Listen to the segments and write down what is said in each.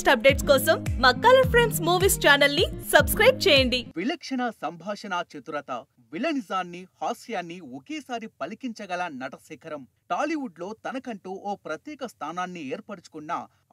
latest updates కోసం మా colour friends movies channel ని సబ్స్క్రైబ్ చేయండి విలక్షణ సంభాషణ చతురత విలనిజాన్ని హాస్యాన్ని ఒకేసారి పలికించగల శిఖరం టాలీవుడ్లో తనకంటూ ఓ ప్రత్యేక స్థానాన్ని ఏర్పరచుకున్న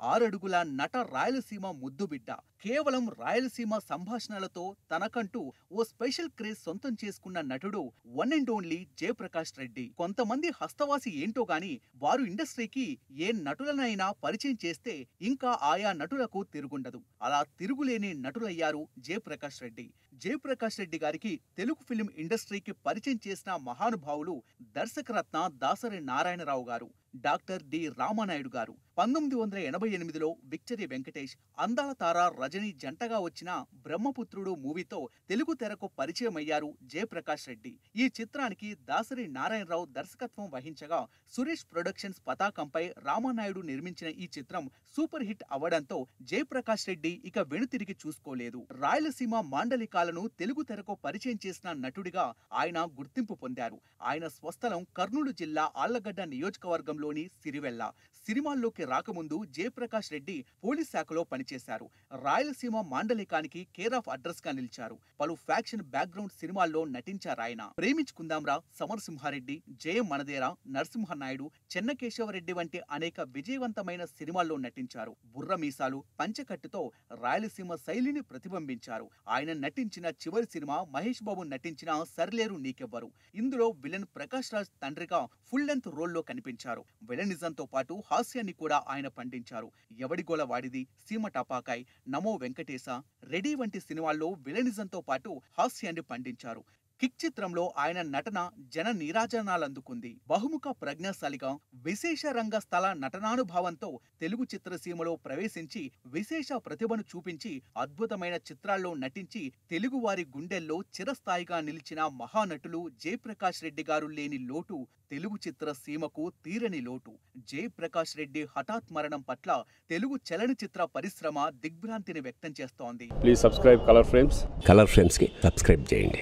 ఆరడుగుల నట రాయలసీమ ముద్దుబిడ్డ కేవలం రాయలసీమ సంభాషణలతో తనకంటూ ఓ స్పెషల్ క్రేజ్ సొంతం చేసుకున్న నటుడు one and only Jayaprakash Reddy కొంతమంది హస్తవాసి ఏంటో గాని వారు ఇండస్ట్రీకి ఏ నటులనైనా పరిచయం చేస్తే ఇంకా ఆయా నటులకు తిరుగుండదు అలా తిరుగులేని నటులయ్యారు జయప్రకాష్ రెడ్డి జయప్రకాష్ రెడ్డి గారికి తెలుగు ఫిలిం ఇండస్ట్రీకి పరిచయం చేసిన మహానుభావులు దర్శకరత్న దాసరి నారాయణరావు గారు డాక్టర్ డి రామానాయుడు గారు పంతొమ్మిది వందల ఎనభై ఎనిమిదిలో విక్టరీ వెంకటేష్ అందాల తార రజనీ జంటగా వచ్చిన బ్రహ్మపుత్రుడు మూవీతో తెలుగు తెరకు పరిచయం అయ్యారు జయప్రకాష్ రెడ్డి ఈ చిత్రానికి దాసరి నారాయణరావు దర్శకత్వం వహించగా సురేష్ ప్రొడక్షన్స్ పతాకంపై రామానాయుడు నిర్మించిన ఈ చిత్రం సూపర్ హిట్ అవ్వడంతో జయప్రకాష్ రెడ్డి ఇక వెనుతిరిగి చూసుకోలేదు రాయలసీమ మాండలికాలను తెలుగు తెరకు పరిచయం చేసిన నటుడిగా ఆయన గుర్తింపు పొందారు ఆయన స్వస్థలం కర్నూలు జిల్లా ఆళ్లగడ్డ నియోజకవర్గంలో జిల్లాలోని సిరివెల్ల సినిమాల్లోకి రాకముందు జయప్రకాష్ రెడ్డి పోలీస్ శాఖలో పనిచేశారు రాయలసీమ మాండలికానికి కేర్ ఆఫ్ అడ్రస్ గా నిలిచారు పలు ఫ్యాక్షన్ బ్యాక్గ్రౌండ్ సినిమాల్లో నటించారాయన ప్రేమించుకుందాంరా సమరసింహారెడ్డి జయం మనదేరా నరసింహనాయుడు చెన్నకేశవరెడ్డి వంటి అనేక విజయవంతమైన సినిమాల్లో నటించారు బుర్ర మీసాలు పంచకట్టుతో రాయలసీమ శైలిని ప్రతిబింబించారు ఆయన నటించిన చివరి సినిమా మహేష్ బాబు నటించిన సర్లేరు నీకెవ్వరు ఇందులో విలన్ ప్రకాష్ రాజ్ తండ్రిగా ఫుల్ లెంత్ రోల్లో కనిపించారు విలనిజంతో పాటు హాస్యాన్ని కూడా ఆయన పండించారు ఎవడిగోల వాడిది సీమ టపాకాయ్ నమో వెంకటేశ రెడీ వంటి సినిమాల్లో విలనిజంతో పాటు హాస్యాన్ని పండించారు కిక్ చిత్రంలో ఆయన నటన జన నీరాజనాలందుకుంది బహుముఖ ప్రజ్ఞాశాలిగా విశేష రంగ స్థల నటనానుభావంతో తెలుగు చిత్రసీమలో ప్రవేశించి విశేష ప్రతిభను చూపించి అద్భుతమైన చిత్రాల్లో నటించి తెలుగువారి గుండెల్లో చిరస్థాయిగా నిలిచిన మహానటులు జయప్రకాష్ రెడ్డి గారు లేని లోటు తెలుగు చిత్ర సీమకు తీరని లోటు జయప్రకాష్ రెడ్డి హఠాత్ మరణం పట్ల తెలుగు చలనచిత్ర పరిశ్రమ దిగ్భ్రాంతిని వ్యక్తం చేస్తోంది please subscribe colour frames colour frames కి సబ్స్క్రైబ్ చేయండి